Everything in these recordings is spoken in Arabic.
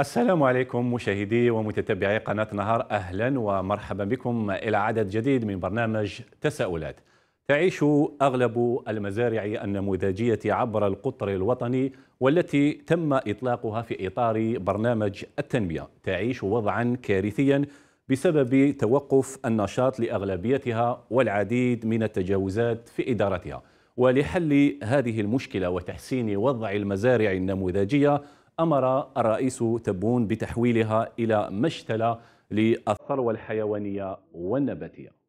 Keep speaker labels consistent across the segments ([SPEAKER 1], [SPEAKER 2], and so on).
[SPEAKER 1] السلام عليكم مشاهدي ومتتبعي قناة نهار أهلا ومرحبا بكم إلى عدد جديد من برنامج تساؤلات تعيش أغلب المزارع النموذجية عبر القطر الوطني والتي تم إطلاقها في إطار برنامج التنمية تعيش وضعا كارثيا بسبب توقف النشاط لأغلبيتها والعديد من التجاوزات في إدارتها ولحل هذه المشكلة وتحسين وضع المزارع النموذجية أمر الرئيس تبون بتحويلها إلى مشتلة للثروة الحيوانية والنباتية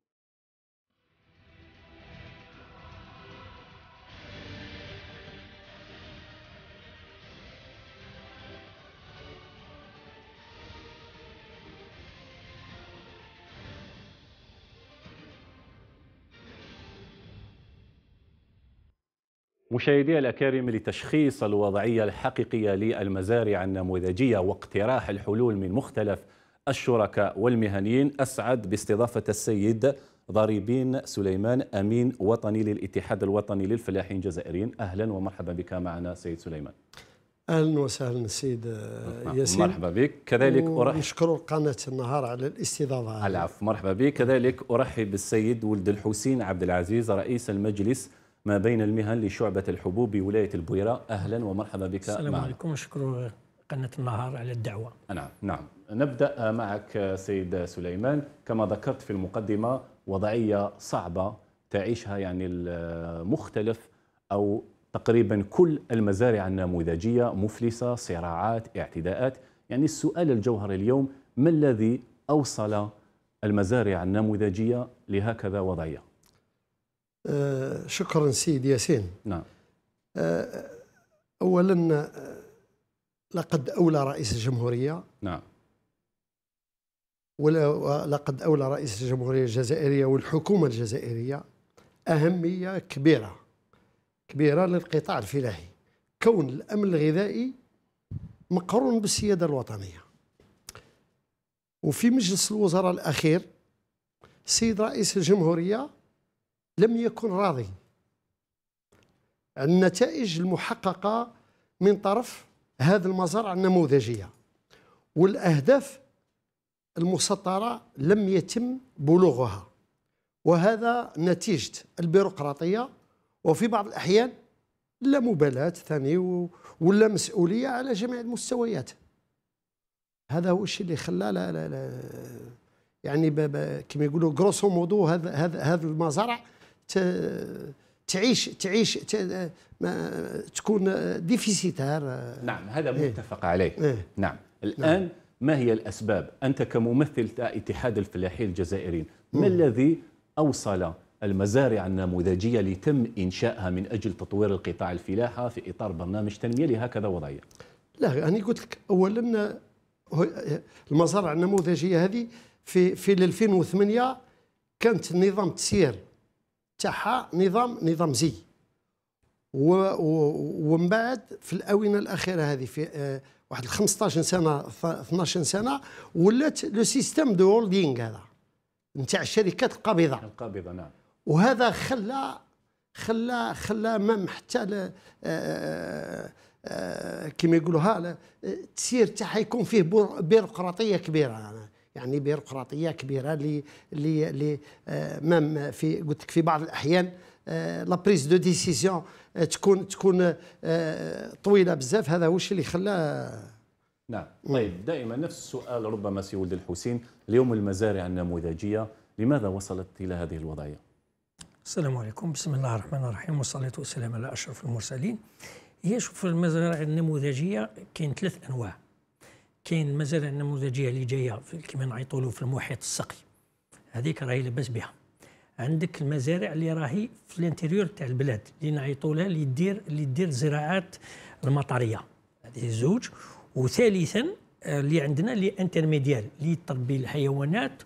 [SPEAKER 1] مشاهدي الأكارم لتشخيص الوضعية الحقيقية للمزارع النموذجية واقتراح الحلول من مختلف الشركاء والمهنيين أسعد باستضافة السيد ضريبين سليمان أمين وطني للاتحاد الوطني للفلاحين الجزائريين أهلا ومرحبا بك معنا سيد سليمان
[SPEAKER 2] اهلا وسهلا السيد ياسين مرحبا بك كذلك ارحب نشكر قناه النهار على الاستضافه العفو
[SPEAKER 1] مرحبا بك كذلك ارحب بالسيد ولد الحسين عبد العزيز رئيس المجلس ما بين المهن لشعبة الحبوب بولاية البويرة أهلا ومرحبا بك السلام معنا.
[SPEAKER 3] عليكم وشكرا قناة النهار على الدعوة
[SPEAKER 1] نعم نعم نبدأ معك سيد سليمان كما ذكرت في المقدمة وضعية صعبة تعيشها يعني المختلف أو تقريبا كل المزارع النموذجية مفلسة صراعات اعتداءات يعني السؤال الجوهري اليوم ما الذي أوصل المزارع النموذجية لهكذا وضعية
[SPEAKER 2] آه، شكرا سيد ياسين نعم آه، أولا آه، لقد أولى رئيس الجمهورية نعم ولقد أولى رئيس الجمهورية الجزائرية والحكومة الجزائرية أهمية كبيرة كبيرة للقطاع الفلاحي كون الأمن الغذائي مقرون بالسيادة الوطنية وفي مجلس الوزراء الأخير سيد رئيس الجمهورية لم يكن راضي النتائج المحققة من طرف هذه المزارع النموذجية والأهداف المسطرة لم يتم بلوغها وهذا نتيجة البيروقراطية وفي بعض الأحيان لا مبالاة ثاني ولا مسؤولية على جميع المستويات هذا هو الشيء اللي خلى لا لا لا يعني كما يقولوا غروسو مودو هذا هذا هذا المزارع تعيش تعيش تكون ديفيسيتار نعم هذا إيه.
[SPEAKER 1] متفق عليه إيه؟ نعم, نعم. الان نعم. ما هي الاسباب انت كممثل اتحاد الفلاحين الجزائريين ما الذي اوصل المزارع النموذجيه اللي تم انشائها من اجل تطوير القطاع الفلاحه في اطار برنامج تنميه لهكذا وضعيه
[SPEAKER 2] لا انا يعني قلت لك اولا المزارع النموذجيه هذه في في 2008 كانت نظام تسيير تاعها نظام نظام زي ومن بعد في الاونه الاخيره هذه في آه، واحد 15 سنه 12 سنه ولات لو سيستيم دو هولدينغ هذا نتاع الشركات القابضه القابضه نعم وهذا خلى خلى خلى مام حتى آه، آه، كما يقولوها التسيير تاعها يكون فيه بيروقراطيه كبيره يعني يعني بيروقراطيه كبيره لي آه، مام في قلت لك في بعض الاحيان آه، لا بريز دو ديسيزيون تكون تكون آه، طويله بزاف هذا هو الشيء اللي خلى نعم طيب
[SPEAKER 1] دائما نفس السؤال ربما سي ولد الحسين اليوم المزارع النموذجيه لماذا وصلت الى هذه الوضعيه؟
[SPEAKER 3] السلام عليكم بسم الله الرحمن الرحيم والصلاه والسلام على اشرف المرسلين هي شوف المزارع النموذجيه كاين ثلاث انواع كاين مازال النموذجيه اللي جايه كيما نعيطوا له في المحيط السقي هذيك راهي لاباس بها عندك المزارع اللي راهي في الانتيريور تاع البلاد اللي نعيطوا لها اللي دير اللي دير الزراعات المطريه هذه زوج وثالثا آه، اللي عندنا اللي انترميديال اللي تربي الحيوانات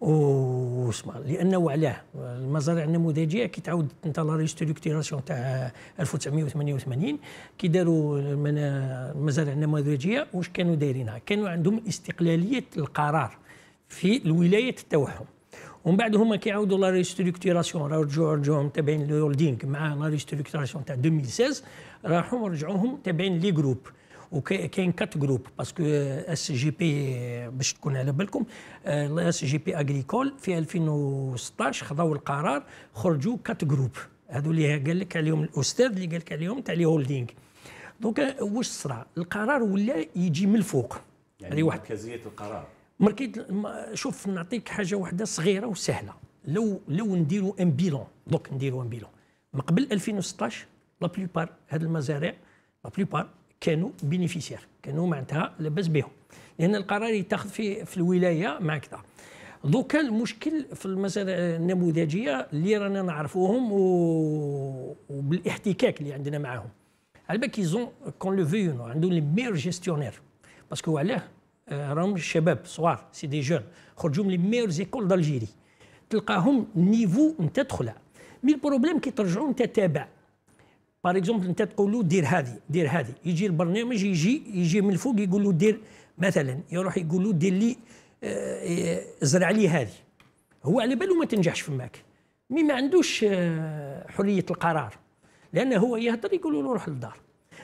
[SPEAKER 3] وسمار لانه علاه المزارع النموذجيه كي تعاود انت لا ريستركتيراسيون تاع 1988 كي داروا المزارع النموذجيه واش كانوا دايرينها كانوا عندهم استقلاليه القرار في الولايه تاعهم ومن بعد هما كيعاودوا لا ريستركتيراسيون راه رجعوا رجعوهم تابعين للهولدينغ مع لا ريستركتيراسيون تاع 2016 راحوا رجعوهم تابعين لي جروب وكاين كات جروب باسكو اس جي بي باش تكون على بالكم اس جي بي اغريكول في 2016 خذوا القرار خرجوا كات جروب هذو اللي قال لك عليهم الاستاذ اللي قال لك عليهم تاع لي هولدينغ دونك آه، واش صرا القرار ولا يجي من الفوق يعني واحد مركزيه القرار مركز شوف نعطيك حاجه واحده صغيره وسهله لو لو نديروا ان بيلون دونك نديروا ان بيلون من قبل 2016 لا بليبار هاد المزارع لا بليبار كانوا بينيفيسير كانوا معناتها لاباس بهم لان القرار يتاخذ في في الولايه مع كذا دوكا المشكل في المزارع النموذجيه اللي رانا نعرفوهم و... وبالاحتكاك اللي عندنا معاهم على بالك يزون كون لو فيو عندهم لي ميور جيستيونير باسكو علاه راهم شباب صغار سي دي جون خرجوا من لي ميور زيكول دالجيري تلقاهم نيفو انت تدخلها مي البروبليم كي ترجعوا انت تابع بار اكزومبل انت تقول له دير هذه دير هذه يجي البرنامج يجي يجي من الفوق يقول له دير مثلا يروح يقول له دير لي آه، زرع لي هذه هو على باله ما تنجحش في ماك مي ما عندوش آه، حريه القرار لان هو يهضر يقول له روح للدار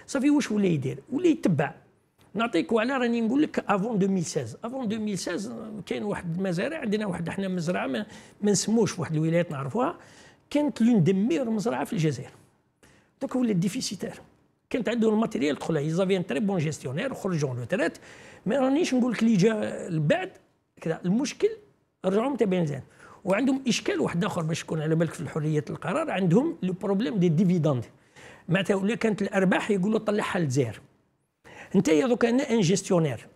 [SPEAKER 3] صافي واش ولا يدير ولا يتبع نعطيك وعلى راني نقول لك افون 2016 افون 2016 كاين واحد المزارع عندنا واحد احنا مزرعه ما, ما نسموش واحد الولايات نعرفوها كانت لون دمير مزرعه في الجزائر دوك ولات ديفيسيتير كانت عندهم الماتيريال دخلها افي ان تري بون جيستيونير خرجوا تريت مي رانيش نقول لك اللي جا البعد كذا المشكل رجعوا متى زين وعندهم اشكال واحد اخر باش يكون على بالك في الحريه القرار عندهم لو بروبليم دي ديفيداند معناتها ولا كانت الارباح يقولوا طلعها لزير انت يا دوك انا ان جيستيونير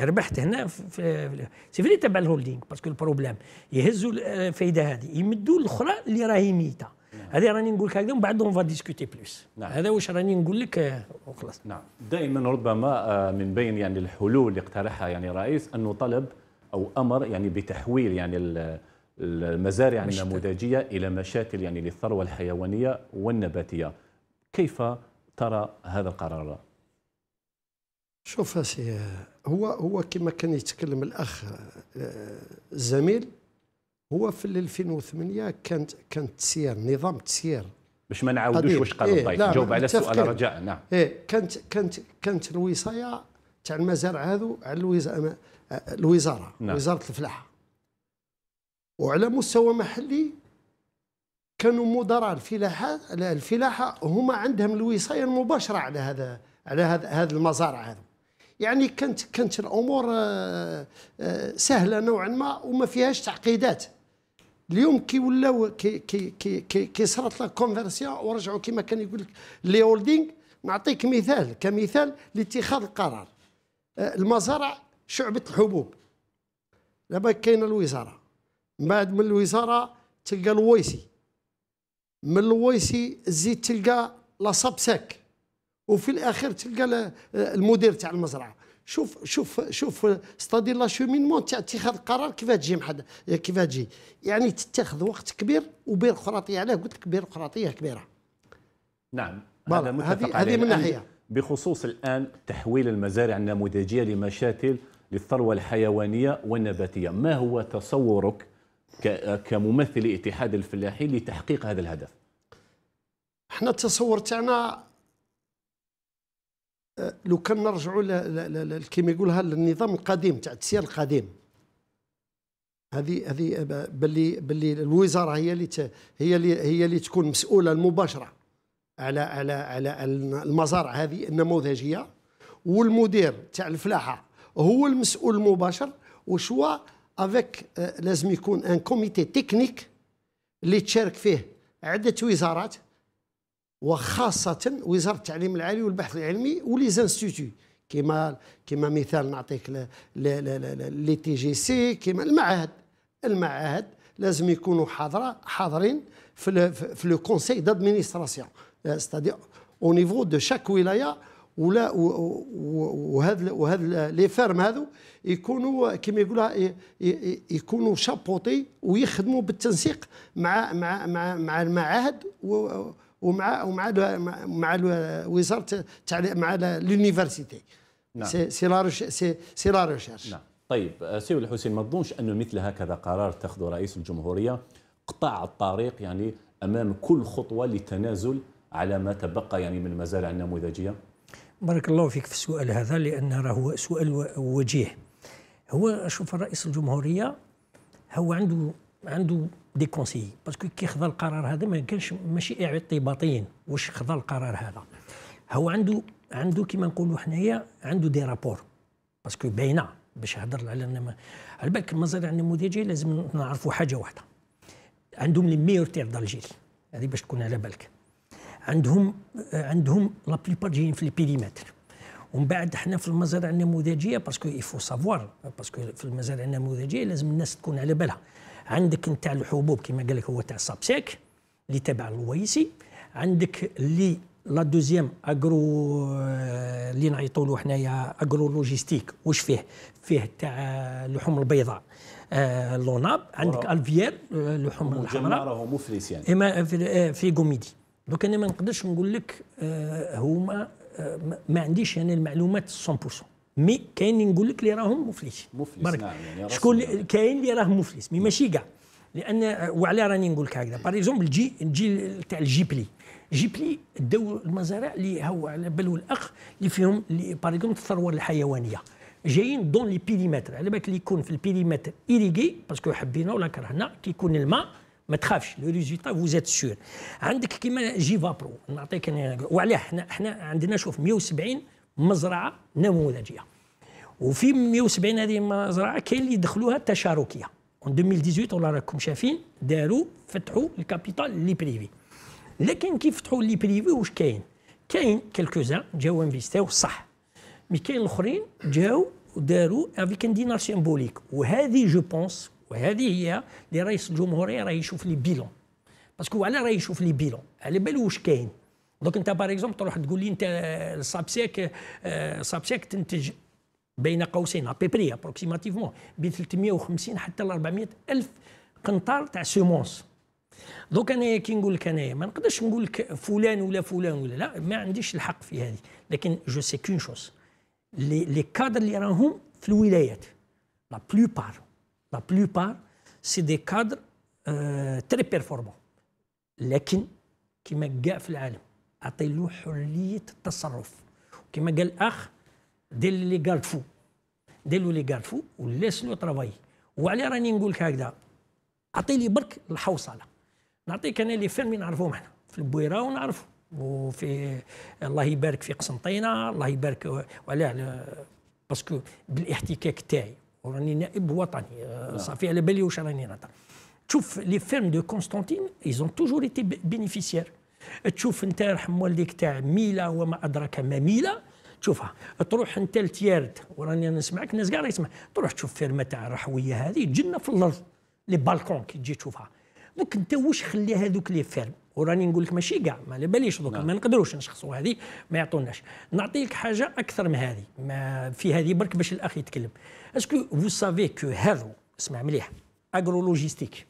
[SPEAKER 3] ربحت هنا في سي فري تبع الهولدينغ باسكو البروبليم يهزوا الفايده هذه يمدوا الاخرى اللي راهي ميته نعم. هذه راني نقول لك هكذا ومن بعد اون فا ديسكوتي بلوس نعم. هذا واش راني نقول لك وخلاص آه، نعم
[SPEAKER 1] دائما ربما آه، من بين يعني الحلول اللي اقترحها يعني الرئيس انه طلب او امر يعني بتحويل يعني المزارع النموذجيه الى مشاتل يعني للثروه الحيوانيه والنباتيه كيف ترى هذا القرار
[SPEAKER 2] شوف آه، هو هو كما كان يتكلم الاخ الزميل هو في 2008 كانت كانت تسيير نظام تسيير
[SPEAKER 1] باش ما نعاودوش واش قال إيه، الضيف جاوب على السؤال رجاء نعم
[SPEAKER 2] ايه كانت كانت كانت الوصايه تاع المزارع هذو على الوزاره الوزاره نعم. وزاره الفلاحه وعلى مستوى محلي كانوا مدراء الفلاحه الفلاحه هما عندهم الوصايه المباشره على هذا على هذا هذه المزارع هذو يعني كانت كانت الامور آه، آه، سهله نوعا ما وما فيهاش تعقيدات اليوم كي ولاو كي كي كي كي, كي صرات لا كونفرسيون ورجعوا كما كان يقول لك لي هولدينغ نعطيك مثال كمثال لاتخاذ القرار آه، المزارع شعبة الحبوب دابا كاينه الوزاره من بعد من الوزاره تلقى الويسي من الويسي الزيت تلقى لا سابساك وفي الاخير تلقى آه، المدير تاع المزرعه شوف شوف شوف ستادي لا شومينمون تاع اتخاذ القرار كيفاه تجي محد كيفاه تجي يعني تتخذ وقت كبير وبيروقراطيه علاه قلت لك بيروقراطيه كبيره نعم هذه هذه من ناحيه
[SPEAKER 1] بخصوص الان تحويل المزارع النموذجيه لمشاتل للثروه الحيوانيه والنباتيه ما هو تصورك كممثل اتحاد الفلاحين
[SPEAKER 2] لتحقيق هذا الهدف احنا التصور تاعنا لو كان نرجعوا كما يقولها للنظام القديم تاع التسيير القديم هذه هذه باللي باللي الوزاره هي اللي هي اللي هي اللي تكون مسؤوله المباشره على على على المزارع هذه النموذجيه والمدير تاع الفلاحه هو المسؤول المباشر وشوا افيك آه، لازم يكون ان كوميتي تكنيك اللي تشارك فيه عده وزارات وخاصه وزاره التعليم العالي والبحث العلمي ولي زانستيتو كما كما مثال نعطيك لي تي جي سي كما المعاهد المعاهد لازم يكونوا حاضره حاضرين في في لو كونسيي دادمينستراسيون ستادير او نيفو دو شاك ولايه ولا وهذا وهذا لي فيرم هذو يكونوا كما يقولها يكونوا شابوتي ويخدموا بالتنسيق مع مع مع مع المعاهد ومع ومع مع وزاره التعليم مع لونيفرسيتي نعم سي لا سي سي لا ريشيرش نعم
[SPEAKER 1] طيب آه، سي الحسين ما تظنش انه مثل هكذا قرار تاخذه رئيس الجمهوريه قطع الطريق يعني امام كل خطوه للتنازل على ما تبقى يعني من المزارع النموذجيه
[SPEAKER 3] بارك الله فيك في السؤال هذا راه هو سؤال وجيه هو شوف رئيس الجمهوريه هو عنده عنده دي كونسيي باسكو كي خذا القرار هذا ما كانش ماشي اعتباطيا واش خذا القرار هذا هو عنده عنده كيما نقولوا حنايا عنده دي رابور باسكو باينه باش هضر على ما على بالك مازال عندنا مدير لازم نعرفوا حاجه واحده عندهم لي ميور تير دالجيري هذه باش تكون على بالك عندهم عندهم لا بليبار جايين في البيريمتر ومن بعد حنا في المزارع النموذجيه باسكو يفو سافوار باسكو في المزارع النموذجيه لازم الناس تكون على بالها عندك نتاع الحبوب كما قال لك هو تاع سابسيك اللي تابع الويسي عندك اللي لا دوزيام اغرو آه، اللي نعيطوا له حنايا اغرو لوجيستيك واش فيه؟ فيه تاع اللحوم البيضاء آه، لوناب عندك الفيير اللحوم آه، الحمراء راهو
[SPEAKER 1] مفلس يعني
[SPEAKER 3] اما في, كوميدي دوك انا ما نقدرش نقول لك هما ما عنديش انا يعني المعلومات 100% مي كاين اللي نقول لك اللي راهم مفلس مفلس برك. نعم يعني شكون يعني. كاين اللي راه مفلس مي ماشي كاع لان وعلى راني نقول لك هكذا باغ اكزومبل الجي الجيل تاع الجيبلي جيبلي داو المزارع اللي هو على بالو الاخ اللي فيهم اللي باغ اكزومبل الثروه الحيوانيه جايين دون لي بيريمتر على بالك اللي يكون في البيريمتر ايريغي باسكو حبينا ولا كرهنا كيكون الماء ما تخافش لو ريزولتا فوزيت سور عندك كيما جيفا برو نعطيك وعلاه حنا حنا عندنا شوف 170 مزرعه نموذجيه وفي 170 هذه المزرعه كاين اللي دخلوها التشاركيه اون 2018 ولا راكم شايفين داروا فتحوا الكابيتال لي بريفي لكن كيف فتحوا لي بريفي واش كاين كاين كلكوزان جاو انفيستيو صح مي كاين الاخرين جاو وداروا افيك ان دينار سيمبوليك وهذه جو بونس وهذه هي اللي رئيس الجمهوريه راه يشوف لي بيلون باسكو على راه يشوف لي بيلون على بالو واش كاين دوك انت باغ اكزومبل تروح تقول لي انت سابسيك سابسيك آه، تنتج بين قوسين ابيبري ابروكسيماتيفمون بين 350 حتى ل 400 الف قنطار تاع سومونس دوك انايا كي نقول لك انايا ما نقدرش نقول لك فلان ولا فلان ولا لا ما عنديش الحق في هذه لكن جو سي كون شوز لي لي كادر اللي راهم في الولايات لا بلوبار لا بلوبار سي دي كادر تري بيرفورمون لكن كيما كاع في العالم اعطي له حريه التصرف كما قال الاخ دير لي كارفو دير له لي كارفو ولاس له طرافاي وعلى راني نقول لك هكذا اعطي لي برك الحوصله نعطيك انا لي فيلم نعرفوهم احنا في البويره ونعرفو وفي الله يبارك في قسنطينه الله يبارك وعلى باسكو بالاحتكاك تاعي وراني نائب وطني آه، نعم. صافي على بالي واش راني نهضر تشوف لي فيلم دو كونستانتين ايزون توجور ايتي بينيفيسيير تشوف انت يرحم والديك تاع ميلا وما ادراك ما ميلا تشوفها تروح انت لتيارد وراني نسمعك الناس كاع يسمع تروح تشوف فيرما تاع الرحويه هذه تجنه في الارض لي بالكون كي تجي تشوفها دوك انت واش خلي هذوك لي فيرم وراني نقول لك ماشي كاع ما على باليش دوك نعم. ما نقدروش نشخصوا هذه ما يعطوناش نعطيك حاجه اكثر من هذه ما في هذه برك باش الاخ يتكلم اسكو فو سافي كو هذا اسمع مليح اغرولوجيستيك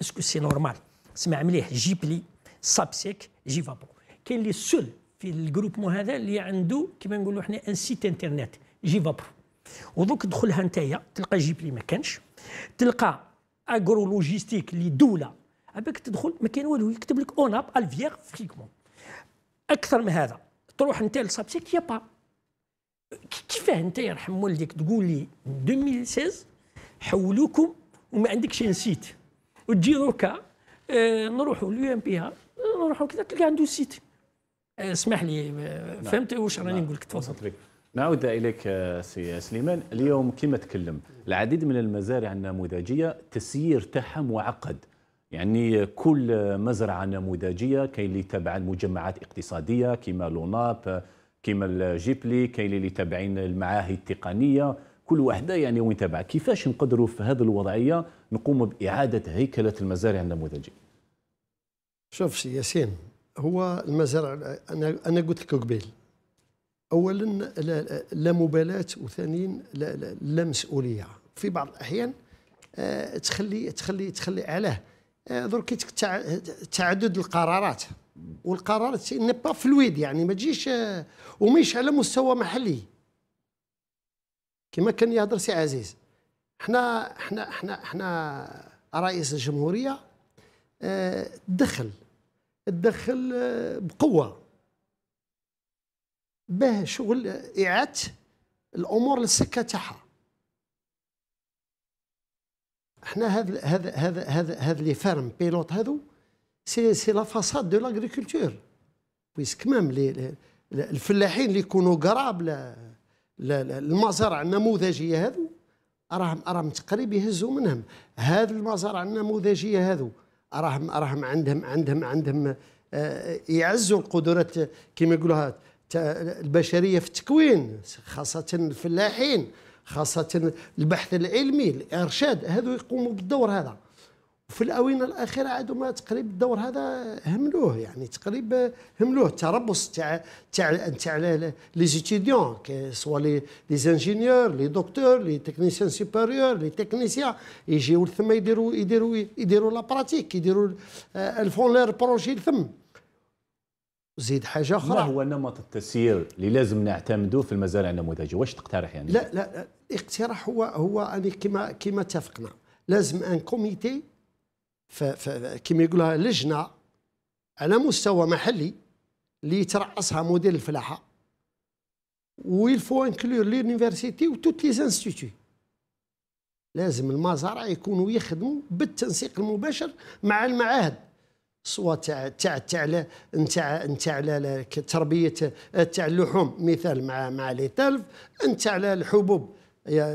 [SPEAKER 3] اسكو سي نورمال اسمع مليح جيبلي سابسيك جيفابو كاين اللي سول في الجروبمون هذا اللي عنده كما نقولوا حنا ان سيت انترنت جيفابو ودوك دخلها نتايا تلقى جيبلي ما كانش تلقى اجرو لوجيستيك اللي دوله عباك تدخل ما كاين والو يكتب لك اوناب الفيغ فريكمون اكثر من هذا تروح انت لسابسيك يا با كيفاه انت يرحم والديك تقول لي 2016 حولوكم وما عندكش نسيت وتجي دركا اه نروحوا ليو ام بي نروحوا كذا تلقى عنده سيت آه، اسمح لي آه، نعم. فهمت واش راني نعم. نقول لك تفضل
[SPEAKER 1] نعود اليك آه، سي سليمان اليوم كما تكلم العديد من المزارع النموذجيه تسيير تاعها معقد يعني كل مزرعه نموذجيه كاين اللي تابعه المجمعات اقتصاديه كيما لوناب كيما الجيبلي كاين اللي تابعين المعاهد التقنيه كل وحده يعني وين تابعه كيفاش نقدروا في هذه الوضعيه نقوم باعاده هيكله المزارع النموذجيه
[SPEAKER 2] شوف سي ياسين هو المزارع انا انا قلت لك قبيل اولا لا, لا مبالاه وثانيا لا, لا, لا مسؤوليه في بعض الاحيان أه تخلي تخلي تخلي علاه درك تعدد القرارات والقرارات ني با فلويد يعني ما تجيش آه، وماهيش على مستوى محلي كما كان يهضر سي عزيز حنا حنا حنا حنا رئيس الجمهوريه تدخل تدخل آه، بقوه باه شغل آه، اعاده الامور للسكه تاعها احنا هذا هذا هذا هذا هذ لي فارم بيلوت هذو سي سي لا فاساد دو لاغريكولتور بويسك مام لي الفلاحين اللي يكونوا قراب للمزارع النموذجيه هذو راهم راهم تقريب يهزوا منهم هذا المزارع النموذجيه هذو اراهم اراهم عندهم عندهم عندهم آه، يعزوا القدرات كما يقولوها البشريه في التكوين خاصه الفلاحين خاصه البحث العلمي الارشاد هذو يقوموا بالدور هذا وفي الاونه الاخيره عاد ما تقريب الدور هذا هملوه يعني تقريب هملوه التربص تاع تاع تاع لي زيتيديون سوا لي لي انجينيور لي دكتور لي تكنيسيان سوبيريور لي تكنيسيان يجيو لثما يديروا يديروا يديروا لا براتيك يديروا الفون لير بروجي لثم زيد حاجه اخرى ما هو نمط
[SPEAKER 1] التسيير اللي لازم نعتمدوه في المزارع النموذجيه واش تقترح يعني
[SPEAKER 2] لا لا الاقتراح هو هو اني يعني كما كما اتفقنا لازم ان كوميتي كيما يقولها لجنه على مستوى محلي اللي يترأسها مدير الفلاحه ويلفو انكلور لونيفرسيتي وتوت لي زانستيتي لازم المزارع يكونوا يخدموا بالتنسيق المباشر مع المعاهد سواء تاع تاع تاع نتاع نتاع تربيه تاع اللحوم مثال مع مع لي تلف نتاع الحبوب يا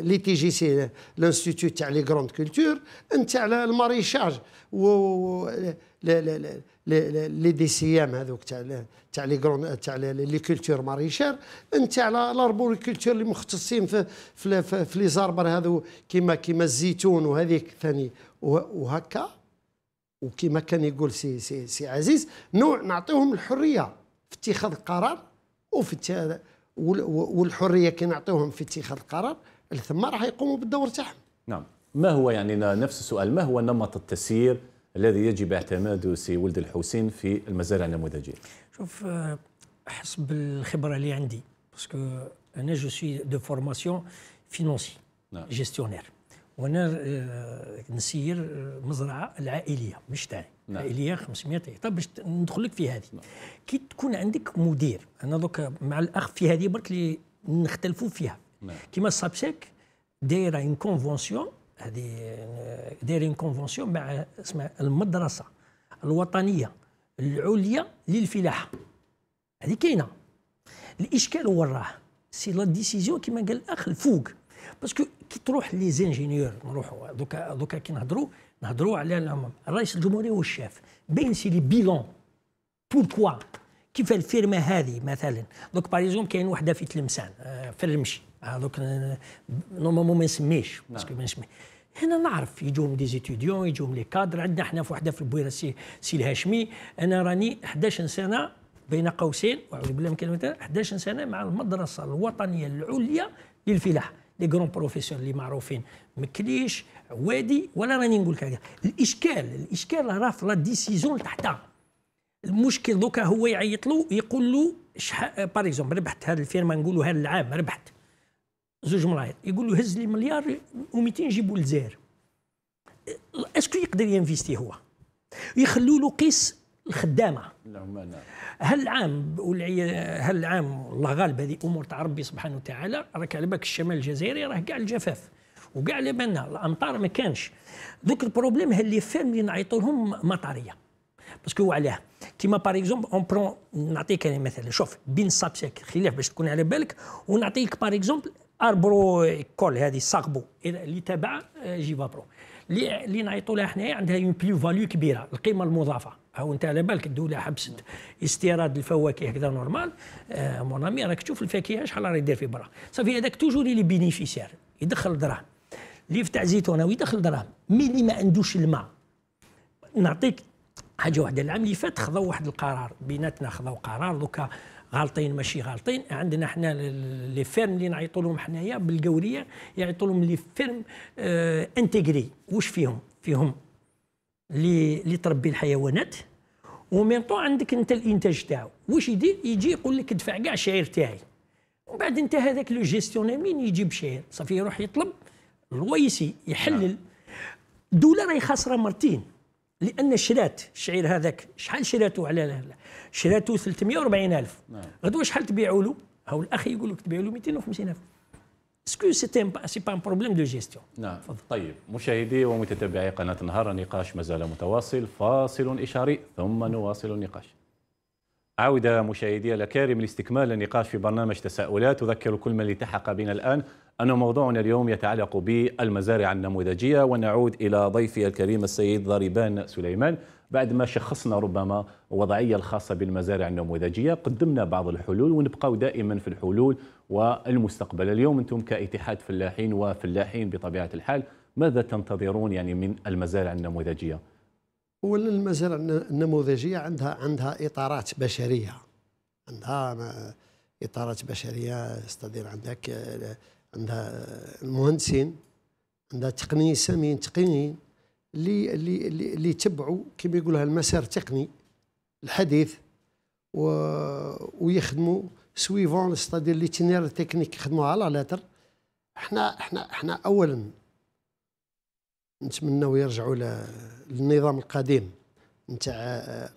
[SPEAKER 2] لي تي جي سي لانستيتيو تاع لي غروند كولتور انت على الماريشاج و لي دي سي ام هذوك تاع تاع لي غروند تاع لي كولتور ماريشير انت على كولتور اللي مختصين في في في لي زاربر هذو كيما كيما الزيتون وهذيك ثاني وهكا وكما كان يقول سي سي سي عزيز نوع نعطيهم الحريه في اتخاذ القرار وفي والحريه كي نعطيوهم في اتخاذ القرار ثم راح يقوموا بالدور تاعهم
[SPEAKER 1] نعم ما هو يعني نفس السؤال ما هو نمط التسيير الذي يجب اعتماده سي ولد الحسين في المزارع النموذجيه
[SPEAKER 2] شوف آه، حسب
[SPEAKER 3] الخبره اللي عندي باسكو انا جو سوي دو فورماسيون فينونسي نعم. جيستيونير وانا آه، نسير آه، مزرعه العائليه مش تاعي نعم. عائليه 500 هكتار باش ندخل لك في هذه نعم. كي تكون عندك مدير انا دوك مع الاخ في هذه برك اللي نختلفوا فيها نعم. كيما سابسيك دايره اون كونفونسيون هذه ان كونفونسيون مع اسمها المدرسه الوطنيه العليا للفلاحه هذه كاينه الاشكال هو راه سي لا ديسيزيون كيما قال الاخ الفوق باسكو كي تروح لي زانجينيور نروحوا دوكا دوكا كي نهضروا نهضروا على الرئيس الجمهوريه الشاف بين سي لي بيلون بوركوا كيف الفيرما هذه مثلا دوك باريزوم كاين وحده في تلمسان في المشي دوك نورمالمون ما نسميش باسكو ما نسميش هنا نعرف يجوهم دي زيتيديون يجوهم لي كادر عندنا احنا في وحده في البويره سي, سي الهاشمي انا راني 11 سنه بين قوسين اعوذ بالله من كلمه 11 سنه مع المدرسه الوطنيه العليا للفلاحه لي كرون بروفيسيون اللي معروفين مكليش عوادي ولا راني نقول لك الاشكال الاشكال راه في لا ديسيزيون تحتها المشكل دوكا هو يعيط له يقول له شح... باغ اكزومبل ربحت هذه الفيرما نقولوا هذا العام ربحت زوج ملاير يقول له هز لي مليار و200 جيبوا للجزائر اسكو يقدر ينفيستي هو يخلوا له قيس الخدامه نعم هل العام والعي... هل العام الله غالب هذه امور تاع ربي سبحانه وتعالى راك على بالك الشمال الجزائري راه كاع الجفاف وكاع على بالنا الامطار ما كانش ذوك البروبليم اللي فيرم اللي نعيطوا لهم مطريه باسكو علاه كيما باغ اكزومبل اون برون نعطيك انا مثلا شوف بين سابسيك خلاف باش تكون على بالك ونعطيك باغ اكزومبل اربرو كول هذه ساقبو اللي تابعه آه، جيفابرو اللي نعيطوا لها حنايا عندها اون بلو فاليو كبيره القيمه المضافه هاو انت على بالك الدوله حبست استيراد الفواكه هكذا نورمال آه مون امي راك تشوف الفاكهه شحال راه يدير في برا صافي هذاك توجور لي بينيفيسير يدخل دراهم اللي يفتح زيتونه ويدخل دراهم مي اللي ما عندوش الماء نعطيك حاجه واحده العام اللي فات خذوا واحد القرار بيناتنا خذوا قرار دوكا غالطين ماشي غالطين عندنا حنا لي فيرم اللي نعيطوا لهم حنايا بالقوريه يعيطوا لهم لي فيرم آه انتيغري واش فيهم فيهم اللي اللي تربي الحيوانات ومن طو عندك انت الانتاج تاعو واش يدير يجي يقول لك ادفع كاع الشعير تاعي ومن بعد انت هذاك لو جيستيون مين يجيب شعير صافي يروح يطلب الويسي يحلل نعم. دوله راهي خاسره مرتين لان شرات الشعير هذاك شحال شراته على شراته 340 الف نعم. غدوه شحال تبيعوا له هاو الاخ يقول لك تبيعوا له 250 الف اسكو سي سي با ان بروبليم دو جيستيون
[SPEAKER 1] نعم فضل. طيب مشاهدي ومتتبعي قناه النهار النقاش ما زال متواصل فاصل اشاري ثم نواصل النقاش عودة مشاهدي الأكارم لاستكمال النقاش في برنامج تساؤلات أذكر كل من التحق بنا الآن أن موضوعنا اليوم يتعلق بالمزارع النموذجية ونعود إلى ضيفي الكريم السيد ضريبان سليمان بعد ما شخصنا ربما وضعية الخاصة بالمزارع النموذجية قدمنا بعض الحلول ونبقاو دائما في الحلول والمستقبل اليوم أنتم كاتحاد فلاحين وفلاحين بطبيعة الحال ماذا تنتظرون يعني من المزارع النموذجية؟
[SPEAKER 2] هو المزارع النموذجية عندها عندها إطارات بشرية عندها إطارات بشرية استدير عندك عندها المهندسين عندها تقنيين ساميين تقنيين اللي اللي اللي يتبعوا كما يقولوا المسار التقني الحديث و... ويخدموا سويفون ستادير ليتينير تكنيك يخدموا على لاتر احنا احنا احنا اولا نتمناو يرجعوا للنظام القديم نتاع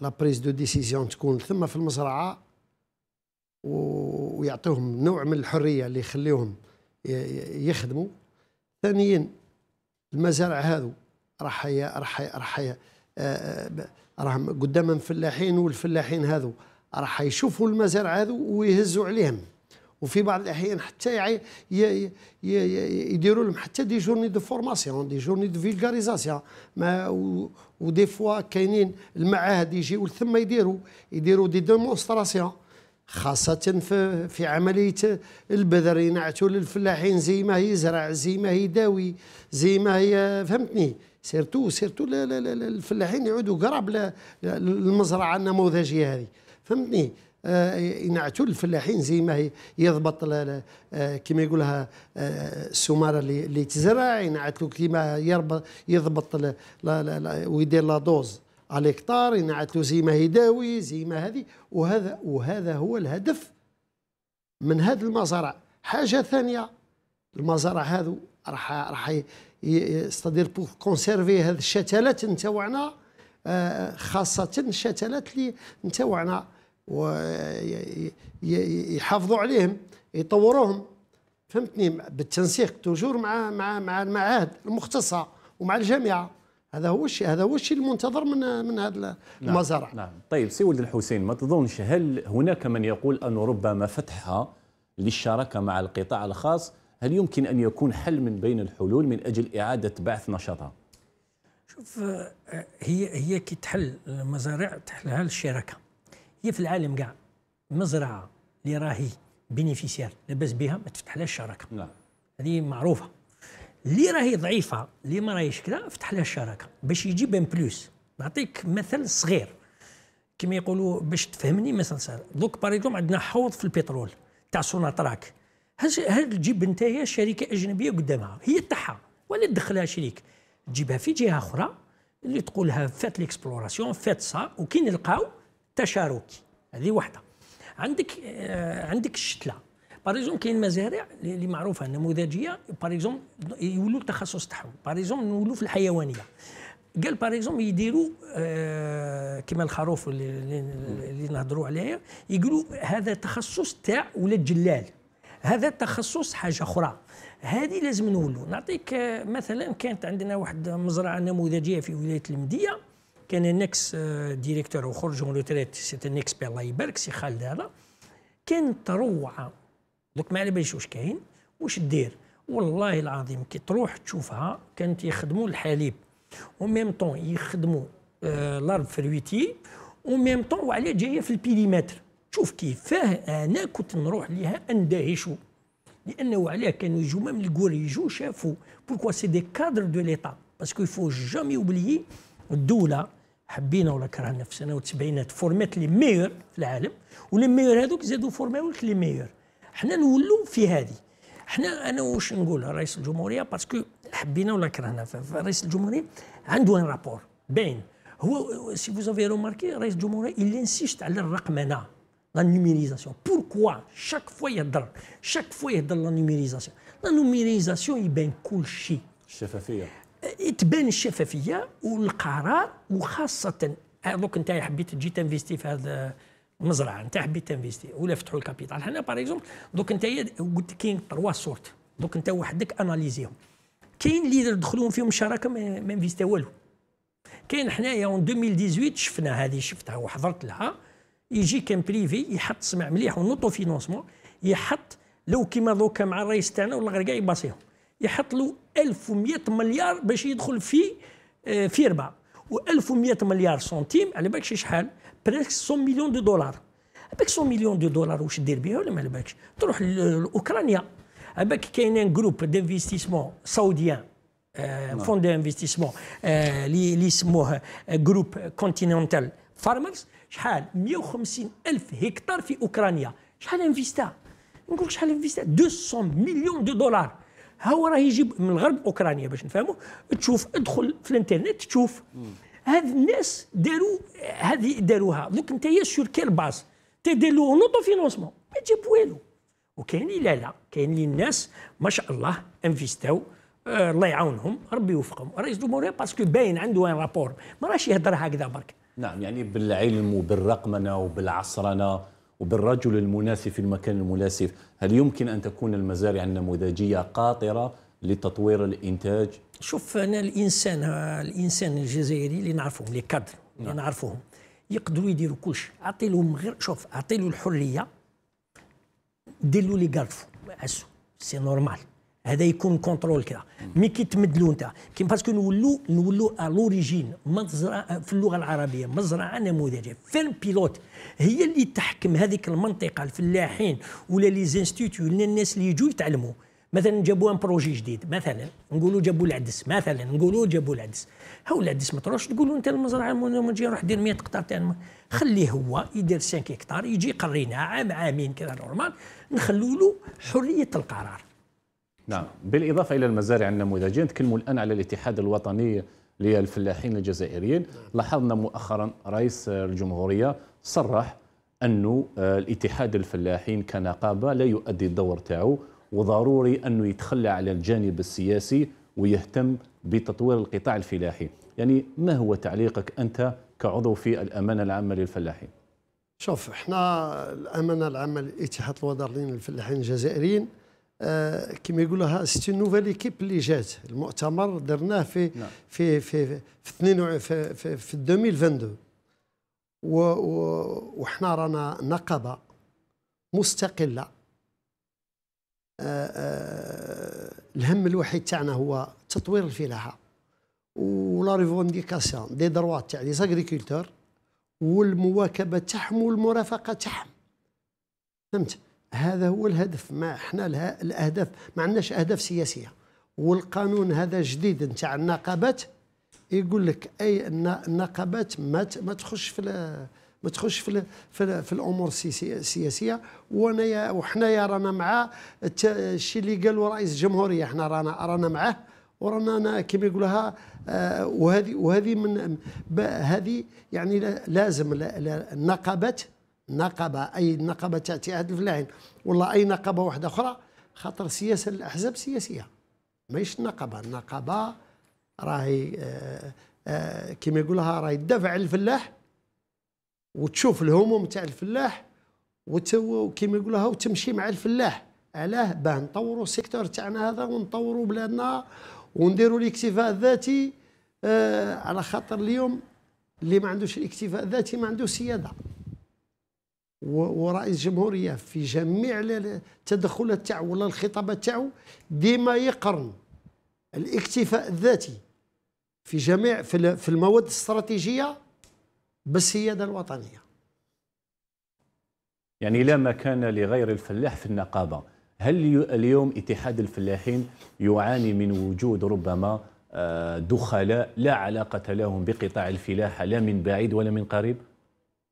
[SPEAKER 2] لا بريز دو ديسيزيون تكون ثم في المزرعه و... ويعطوهم نوع من الحريه اللي يخليهم يخدموا ثانيا المزارع هذو راح راح راح آه، آه، راهم قدام الفلاحين والفلاحين هذو راح يشوفوا المزارع هذو ويهزوا عليهم وفي بعض الاحيان حتى يديروا لهم حتى دي جورني دو فورماسيون دي جورني دو فيلغاريزاسيون ما ودي فوا كاينين المعاهد يجيو ثم يديروا يديروا دي ديمونستراسيون خاصة في, في عملية البذر ينعتوا للفلاحين زي ما هي زرع زي ما هي داوي زي ما هي فهمتني سيرتو سيرتو الفلاحين يعودوا قرب للمزرعه النموذجيه هذه فهمتني آه ينعتوا الفلاحين زي ما يضبط آه كما يقولها آه السماره اللي, اللي تزرع ينعتوا له كما يضبط ويدير لا دوز على الهكتار ينعتوا زي ما يداوي زي ما هذه وهذا وهذا هو الهدف من هذه المزارع حاجه ثانيه المزارع هذو راح راح استادير بور كونسيرفي هاد الشتلات نتاوعنا آه، خاصة الشتلات اللي نتاوعنا ويحافظوا عليهم يطوروهم فهمتني بالتنسيق توجور مع مع مع المعاهد المختصه ومع الجامعه هذا هو الشيء هذا هو الشيء المنتظر من من هذا
[SPEAKER 1] نعم، المزارع نعم. نعم طيب سي ولد الحسين ما تظنش هل هناك من يقول ان ربما فتحها للشراكه مع القطاع الخاص هل يمكن أن يكون حل من بين الحلول من أجل إعادة بعث نشاطها؟
[SPEAKER 3] شوف آه، هي هي كي تحل المزارع تحلها الشركه هي في العالم كاع مزرعه اللي راهي بينيفيسير لاباس بها ما تفتحلهاش الشراكه نعم هذه معروفه اللي راهي ضعيفه اللي ما راهيش كذا فتح لها الشراكه باش يجي بين بلوس نعطيك مثل صغير كما يقولوا باش تفهمني مثل صغير دوك باريكزوم عندنا حوض في البترول تاع سوناتراك هل تجيب هي شركه اجنبيه قدامها هي تاعها ولا تدخلها شريك تجيبها في جهه اخرى اللي تقولها فات ليكسبلوراسيون فات سا وكي نلقاو تشاركي هذه واحده عندك آه عندك الشتله باريزون كاين مزارع اللي معروفه نموذجيه باريزون يولوا التخصص تاعهم باريزون نولوا في الحيوانيه قال باريزون يديروا آه كما الخروف اللي, اللي نهضروا عليه يقولوا هذا تخصص تاع ولاد جلال هذا تخصص حاجه اخرى هذه لازم نولو نعطيك آه، مثلا كانت عندنا واحد مزرعه نموذجيه في ولايه المديه كان انكس ديريكتور وخرج من روتريت سيت بي الله يبارك سي خالد هذا كان تروعه دوك ما على باليش واش كاين واش دير والله العظيم كي تروح تشوفها كانت يخدموا الحليب وميم طون يخدموا آه لارب فرويتي وميم طون وعلى جايه في البيليمتر شوف كيفاه انا كنت نروح ليها اندهش لانه علاه كانوا يجوا من الكوريجو شافوا بوركوا سي دي كادر دو ليطا باسكو يفو جامي اوبليي الدوله حبينا ولا كرهنا في السنه والسبعينات فورمات لي ميور في العالم ولي ميور هذوك زادوا فورماوك لي ميور حنا نولوا في هذه حنا انا واش نقول رئيس الجمهوريه باسكو حبينا ولا كرهنا فرئيس الجمهوريه عنده ان رابور باين هو سي فوزافي افي روماركي رئيس الجمهوريه اللي انسيست على الرقمنه لا نيميريزاسيون بوركوا شاك فوا يهضر شاك فوا يهضر لا نيميريزاسيون لا نيميريزاسيون يبان كل شيء الشفافيه تبان الشفافيه والقرار وخاصه دوك انت حبيت تجي تنفيستي في هذا المزرعه انت حبيت تنفيستي ولا فتحوا الكابيتال هنا باغ اكزومبل دوك انت قلت كاين تروا سورت دوك انت وحدك اناليزيهم كاين اللي دخلوا فيهم شراكة ما انفيستا والو كاين حنايا اون 2018 شفنا هذه شفتها وحضرت لها يجي كان بريفي يحط سمع مليح ونوطو فينونسمون يحط لو كيما دوكا مع الرئيس تاعنا ولا غير كاع يباسيهم يحط له 1100 مليار باش يدخل في آه، في ربع و1100 مليار سنتيم على بالكش شحال بريسك 100 مليون دو دولار بالك 100 مليون دو دولار واش دير بها ولا ما على بالكش تروح لاوكرانيا بالك ان جروب دانفستيسمون سعوديان فون دانفستيسمون اللي يسموه جروب كونتيننتال فارمرز شحال 150 الف هكتار في اوكرانيا شحال انفيستا نقول لك شحال انفيستا 200 مليون دو دولار هو راه يجيب من الغرب اوكرانيا باش نفهموا تشوف ادخل في الانترنت تشوف هاد الناس داروا هذه داروها دوك انت سور كيل باز تدير له نوطو فينونسمون ما تجيب والو وكاين اللي لا كاين اللي الناس ما شاء الله انفيستاو آه، الله يعاونهم ربي يوفقهم رئيس الجمهوريه باسكو باين عنده ان رابور ما راهش يهضر هكذا برك
[SPEAKER 1] نعم يعني بالعلم وبالرقمنة وبالعصرنة وبالرجل المناسب في المكان المناسب هل يمكن أن تكون المزارع النموذجية قاطرة لتطوير الإنتاج؟
[SPEAKER 3] شوف أنا الإنسان الإنسان الجزائري اللي نعرفهم اللي كادر اللي نعم. نعرفهم يقدروا يديروا شيء أعطي لهم غير شوف أعطي له الحرية دير له اللي قالفوا سي نورمال هذا يكون كونترول كذا مي كي تمدلو انت كي باسكو نولو نولو الوريجين مزرعه في اللغه العربيه مزرعه نموذجيه فيلم بيلوت هي اللي تحكم هذيك المنطقه الفلاحين ولا لي زانستيتيو ولا الناس اللي يجوا يتعلموا مثلا جابوا ان بروجي جديد مثلا نقولوا جابوا العدس مثلا نقولوا جابوا العدس هاو العدس ما تروحش تقولوا انت المزرعه المنجيه روح دير 100 قطار تاع خليه هو يدير 5 هكتار يجي يقرينا عام عامين كذا نورمال نخلوا له حريه القرار
[SPEAKER 1] نعم بالإضافة إلى المزارع النموذجية نتكلموا الآن على الاتحاد الوطني للفلاحين الجزائريين لاحظنا مؤخرا رئيس الجمهورية صرح أنه آه، الاتحاد الفلاحين كنقابة لا يؤدي الدور تاعو وضروري أنه يتخلى على الجانب السياسي ويهتم بتطوير القطاع الفلاحي يعني ما هو تعليقك أنت كعضو في الأمانة العامة للفلاحين
[SPEAKER 2] شوف احنا الامانه العامه لاتحاد الوطني للفلاحين الجزائريين آه كما يقولوها سيتي نوفيل ايكيب اللي جات المؤتمر درناه في نعم. في في في 22 في, في, 2022 و وحنا رانا نقابه مستقله آه، آه، الهم الوحيد تاعنا هو تطوير الفلاحه ولا ريفونديكاسيون دي دروا تاع لي زاغريكولتور والمواكبه تاعهم والمرافقه تاعهم فهمت هذا هو الهدف ما احنا الاهداف ما عندناش اهداف سياسيه والقانون هذا جديد نتاع النقابات يقول لك اي النقابات ما ما تخش في ما تخش في في, الامور السياسيه وانا وحنايا رانا مع الشيء اللي قالوا رئيس الجمهوريه احنا رانا رانا معاه ورانا كما يقولها آه، وهذه وهذه من هذه يعني لازم النقابات نقبه اي نقبه تاتي هذا الفلاحين ولا اي نقبه واحده اخرى خاطر سياسه الاحزاب سياسيه ماهيش نقبه النقبه راهي آه، آه، كما يقولها راهي تدافع الفلاح وتشوف الهموم تاع الفلاح وكما يقولها وتمشي مع الفلاح علاه باه نطوروا السيكتور تاعنا هذا ونطوروا بلادنا ونديروا الاكتفاء الذاتي آه على خاطر اليوم اللي ما عندوش الاكتفاء الذاتي ما عندوش سياده ورئيس الجمهوريه في جميع التدخلات تاعو ولا الخطابات تاعو ديما يقرن الاكتفاء الذاتي في جميع في المواد الاستراتيجيه بالسياده الوطنيه
[SPEAKER 1] يعني لا مكان لغير الفلاح في النقابه هل اليوم اتحاد الفلاحين يعاني من وجود ربما آه، دخلاء لا علاقه لهم بقطاع الفلاحه لا من بعيد ولا من قريب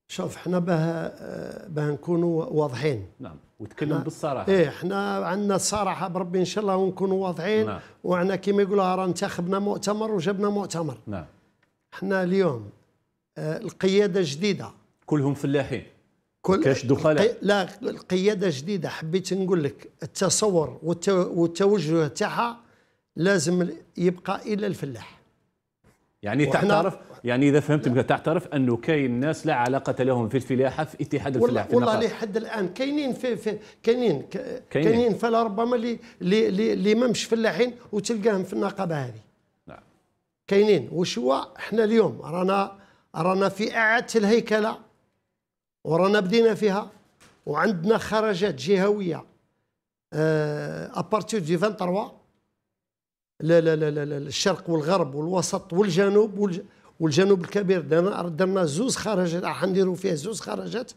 [SPEAKER 2] شوف احنا باه آه، باه نكونوا واضحين نعم وتكلم
[SPEAKER 1] بالصراحه ايه
[SPEAKER 2] احنا عندنا الصراحه بربي ان شاء الله ونكونوا واضحين نعم. وعندنا كما يقولوا راه انتخبنا مؤتمر وجبنا مؤتمر نعم احنا اليوم آه، القياده جديده كلهم فلاحين كل كاش دخلاء لا القياده جديده حبيت نقول لك التصور والتوجه تاعها لازم يبقى الى الفلاح
[SPEAKER 1] يعني تعترف يعني اذا فهمت لا. تعترف انه كاين ناس لا علاقه لهم في الفلاحه في اتحاد الفلاحه والله, والله
[SPEAKER 2] لحد الان كاينين في, في كاينين كاينين فلربما اللي اللي ما مش فلاحين وتلقاهم في النقابه هذه نعم كاينين واش هو احنا اليوم رانا رانا في اعاده الهيكله ورانا بدينا فيها وعندنا خرجات جهويه ابارتير دي 23 لا لا لا لا الشرق والغرب والوسط والجنوب والج... والجنوب الكبير درنا درنا زوز خرجات راح نديروا فيه زوز خرجات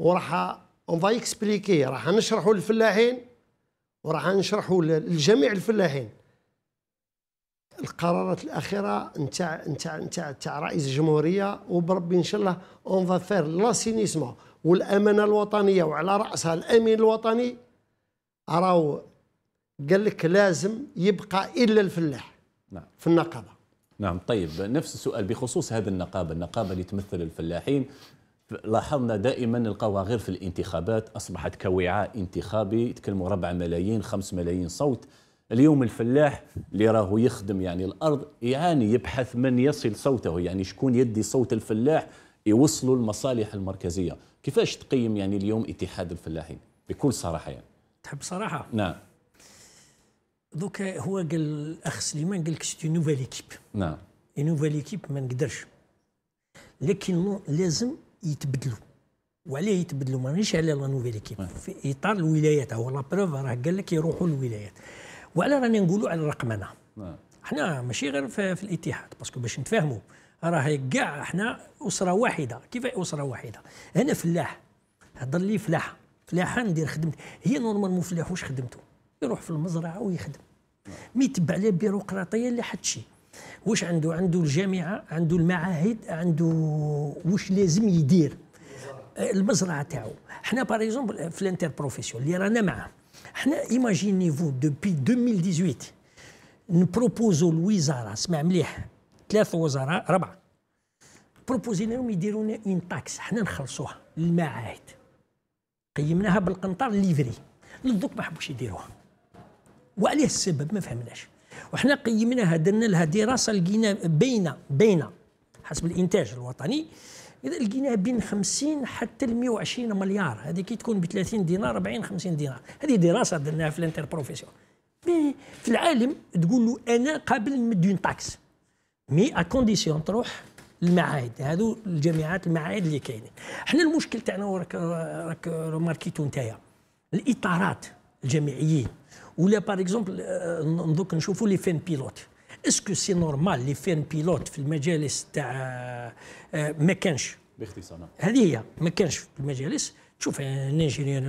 [SPEAKER 2] وراح اون فا اكسبليكي راح نشرحوا للفلاحين وراح نشرحوا لجميع الفلاحين القرارات الاخيره نتاع نتاع نتاع نتاع رئيس الجمهوريه وبربي ان شاء الله اون فا فير لاسينيسمون والامانه الوطنيه وعلى راسها الامين الوطني راهو قال لك لازم يبقى الا الفلاح نعم. في النقابه
[SPEAKER 1] نعم طيب نفس السؤال بخصوص هذه النقابه النقابه اللي تمثل الفلاحين لاحظنا دائما نلقاوها غير في الانتخابات اصبحت كوعاء انتخابي يتكلموا 4 ملايين 5 ملايين صوت اليوم الفلاح اللي راه يخدم يعني الارض يعاني يبحث من يصل صوته يعني شكون يدي صوت الفلاح يوصلوا المصالح المركزيه كيفاش تقيم يعني اليوم اتحاد الفلاحين بكل صراحه يعني
[SPEAKER 3] تحب صراحه نعم دوكا هو قال الاخ سليمان قال لك سيتي نوفال ايكيب نعم نوفال ايكيب ما نقدرش لكن لازم يتبدلوا وعليه يتبدلوا مانيش على لا نوفال ايكيب في اطار الولايات هو لا بروف راه قال لك يروحوا للولايات وعلى رانا نقولوا على الرقمنه نعم. حنا ماشي غير في, في الاتحاد باسكو باش نتفاهموا راه كاع حنا اسره واحده كيف اسره واحده انا فلاح هضر لي فلاح فلاحه ندير خدمتي هي نورمالمون فلاح واش خدمته يروح في المزرعه ويخدم ما يتبع لا بيروقراطيه لا حتى شيء واش عنده عنده الجامعه عنده المعاهد عنده واش لازم يدير المزرعه تاعو حنا باغ اكزومبل في الانتر بروفيسيون اللي رانا معاه حنا ايماجينيفو دوبي 2018 نبروبوزو الوزاره اسمع مليح ثلاث وزراء ربعه بروبوزينا لهم يديروا لنا اون تاكس حنا نخلصوها للمعاهد قيمناها بالقنطار ليفري للدوك ما حبوش يديروها وعليه السبب ما فهمناش وحنا قيمناها درنا لها دراسه لقينا بين بين حسب الانتاج الوطني اذا لقيناها بين 50 حتى ل 120 مليار هذه كي تكون ب 30 دينار 40 50 دينار هذه دراسه درناها في الانتر بروفيسيون مي في العالم تقول له انا قابل نمد دون تاكس مي ا كونديسيون تروح المعاهد هذو الجامعات المعاهد اللي كاينين حنا المشكل تاعنا راك راك ماركيتو نتايا الاطارات الجامعيين ولا باغ اكزومبل دوك نشوفوا لي فين بيلوت اسكو سي نورمال لي فين بيلوت في المجالس تاع ما كانش باختصار هذه هي ما كانش في المجالس تشوف ان انجينير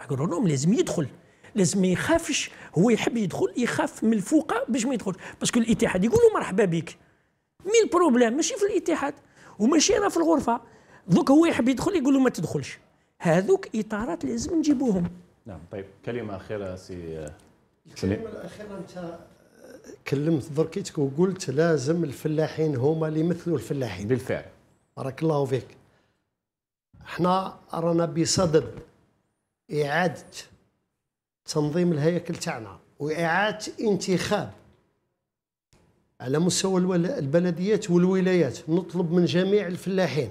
[SPEAKER 3] اغرونوم لازم يدخل لازم ما يخافش هو يحب يدخل يخاف من الفوق باش ما يدخلش باسكو الاتحاد يقولوا مرحبا بك مي البروبليم ماشي في الاتحاد وماشي انا في الغرفه دوك هو يحب يدخل يقولوا ما تدخلش هذوك اطارات لازم نجيبوهم
[SPEAKER 1] نعم طيب كلمه اخيره سي
[SPEAKER 2] الكلمه الاخيره انت كلمت دركيتك وقلت لازم الفلاحين هما اللي يمثلوا الفلاحين بالفعل بارك الله فيك احنا رانا بصدد اعاده تنظيم الهياكل تاعنا واعاده انتخاب على مستوى البلديات والولايات نطلب من جميع الفلاحين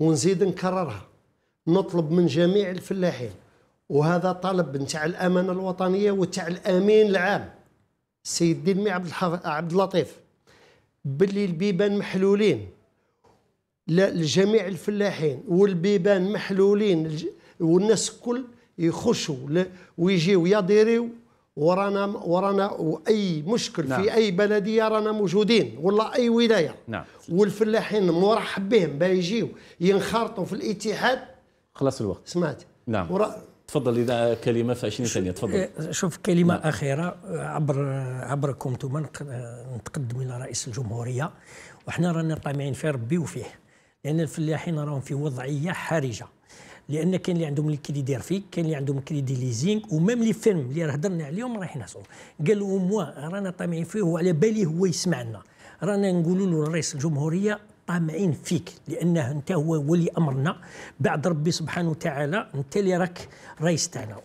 [SPEAKER 2] ونزيد نكررها نطلب من جميع الفلاحين وهذا طلب نتاع الامانه الوطنيه وتاع الامين العام السيد دلمي عبد عبد اللطيف باللي البيبان محلولين لجميع الفلاحين والبيبان محلولين والناس الكل يخشوا ويجيو يديروا ورانا ورانا واي مشكل نعم. في اي بلديه رانا موجودين ولا اي ولايه نعم. والفلاحين مرحب بهم يجيو ينخرطوا في الاتحاد خلاص الوقت سمعت نعم ورا تفضل
[SPEAKER 1] اذا كلمه في 20 ثانيه تفضل
[SPEAKER 2] آه، شوف كلمه نعم. اخيره آه، عبر آه، عبركم انتم
[SPEAKER 3] نتقدم الى رئيس الجمهوريه وحنا رانا طامعين في ربي وفيه لان الفلاحين راهم في وضعيه حرجه لان كاين اللي عندهم الكريدي رفيق كاين اللي عندهم كريدي ليزينغ ومام لي فيلم اللي راه هضرنا عليهم رايحين نهزوا قالوا موا رانا طامعين فيه وعلى بالي هو يسمعنا رانا نقولوا له لرئيس الجمهوريه طامعين فيك لانه انت هو ولي امرنا بعد ربي سبحانه وتعالى انت اللي راك رئيس تاعنا نعم.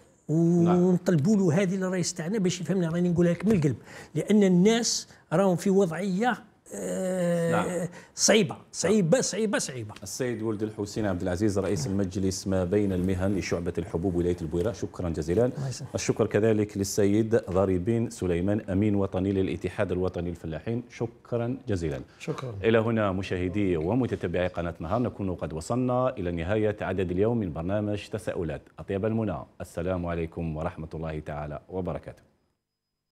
[SPEAKER 3] ونطلبوا له هذه الرئيس تاعنا باش يفهمنا راني نقولها لك من القلب لان الناس راهم في وضعيه نعم. آه، صعيبه صعيبه صعيبه صعيبه
[SPEAKER 1] السيد ولد الحسين عبد العزيز رئيس المجلس ما بين المهن لشعبه الحبوب ولايه البويره شكرا جزيلا الشكر كذلك للسيد ضريبين سليمان امين وطني للاتحاد الوطني للفلاحين شكرا جزيلا شكرا الى هنا مشاهدي ومتتبعي قناه نهار نكون قد وصلنا الى نهايه عدد اليوم من برنامج تساؤلات اطيب المنى السلام عليكم ورحمه الله تعالى وبركاته